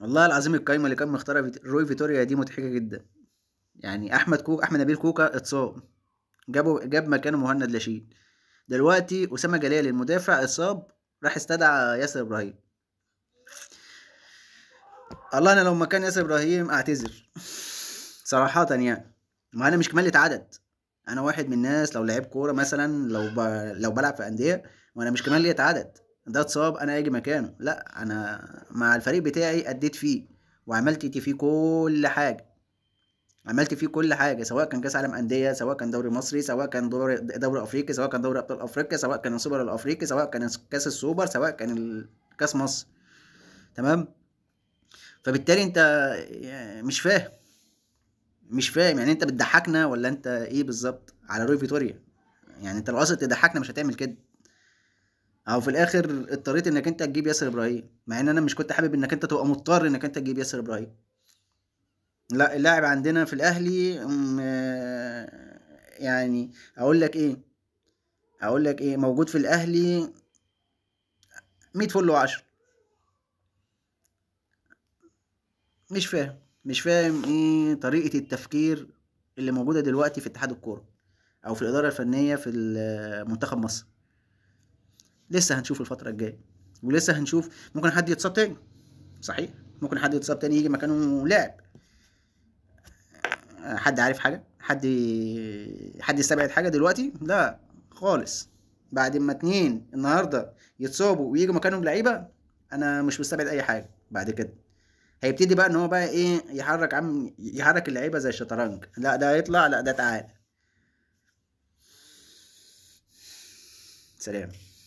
والله العظيم القايمه اللي كان مختارها روي فيتوريا دي مضحكه جدا يعني احمد كوكا احمد نبيل كوكا اتصاب جابوا جاب مكانه مهند لاشين دلوقتي اسامه جلال المدافع اتصاب راح استدعى ياسر ابراهيم الله انا لو مكان ياسر ابراهيم اعتذر صراحه يعني ما انا مش كمالة عدد انا واحد من الناس لو لعيب كوره مثلا لو ب... لو بلعب في انديه وانا مش كمالة عدد ده اتصاب انا اجي مكانه لا انا مع الفريق بتاعي اديت فيه وعملت فيه كل حاجه عملت فيه كل حاجه سواء كان كاس عالم انديه سواء كان دوري مصري سواء كان دوري دوري افريقي سواء كان دوري ابطال افريقيا سواء كان السوبر الافريقي سواء كان كاس السوبر سواء كان كاس مصر تمام فبالتالي انت يعني مش فاهم مش فاهم يعني انت بتضحكنا ولا انت ايه بالظبط على روي فيتوريا يعني انت لو قصدك تضحكنا مش هتعمل كده او في الاخر اضطريت انك انت تجيب ياسر ابراهيم مع ان انا مش كنت حابب انك انت تبقى مضطر انك انت تجيب ياسر ابراهيم لا اللاعب عندنا في الاهلي يعني اقول لك ايه اقول لك ايه موجود في الاهلي 100 فل و10 مش فاهم مش فاهم ايه طريقه التفكير اللي موجوده دلوقتي في اتحاد الكوره او في الاداره الفنيه في منتخب مصر لسه هنشوف الفتره الجايه ولسه هنشوف ممكن حد يتصاب تاني صحيح ممكن حد يتصاب تاني يجي مكانه لاعب حد عارف حاجه حد حد يستبعد حاجه دلوقتي لا خالص بعد ما اتنين النهارده يتصابوا ويجوا مكانهم لعيبه انا مش مستبعد اي حاجه بعد كده هيبتدي بقى ان هو بقى ايه يحرك عم يحرك اللعيبه زي الشطرنج لا ده هيطلع لا ده تعال سلام